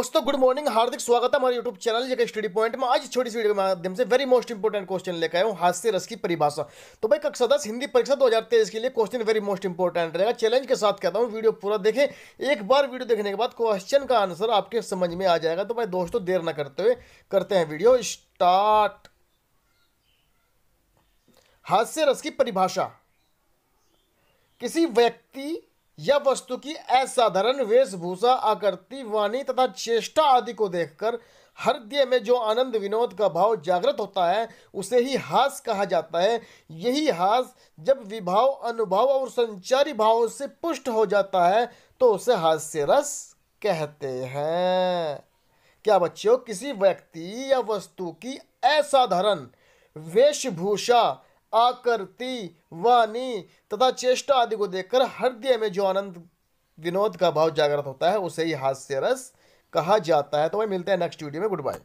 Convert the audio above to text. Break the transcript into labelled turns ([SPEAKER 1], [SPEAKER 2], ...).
[SPEAKER 1] दोस्तों good morning हार्दिक स्वागत है हमारे यूट्यूब चैनल जगह स्टडी पॉइंट में आज छोटी सी वीडियो के माध्यम से वेरी मोस्ट इंपॉर्टेंट क्वेश्चन लेकर आया हूँ हास्य रस की परिभाषा तो भाई कक्षा दस हिंदी परीक्षा 2023 के लिए क्वेश्चन वेरी मोस्ट इंपॉर्टेंट रहेगा चैलेंज के साथ कहता हूँ वीडियो पूरा देखें एक बार वीडियो देखने के बाद क्वेश्चन का आंसर आपके समझ में आ जाएगा तो भाई दोस्तों देर ना करते हुए करते हैं वीडियो स्टार्ट हास्य रस की परिभाषा किसी व्यक्ति या वस्तु की असाधारण वेशभूषा आकृति वाणी तथा चेष्टा आदि को देखकर हृदय में जो आनंद विनोद का भाव जागृत होता है उसे ही हास कहा जाता है यही हास जब विभाव अनुभव और संचारी भाव से पुष्ट हो जाता है तो उसे हास्य रस कहते हैं क्या बच्चों किसी व्यक्ति या वस्तु की असाधारण वेशभूषा आकृति वाणी तथा चेष्टा आदि को देखकर हृदय में जो आनंद विनोद का भाव जागृत होता है उसे ही हास्य रस कहा जाता है तो वही मिलते हैं नेक्स्ट वीडियो में गुड बाय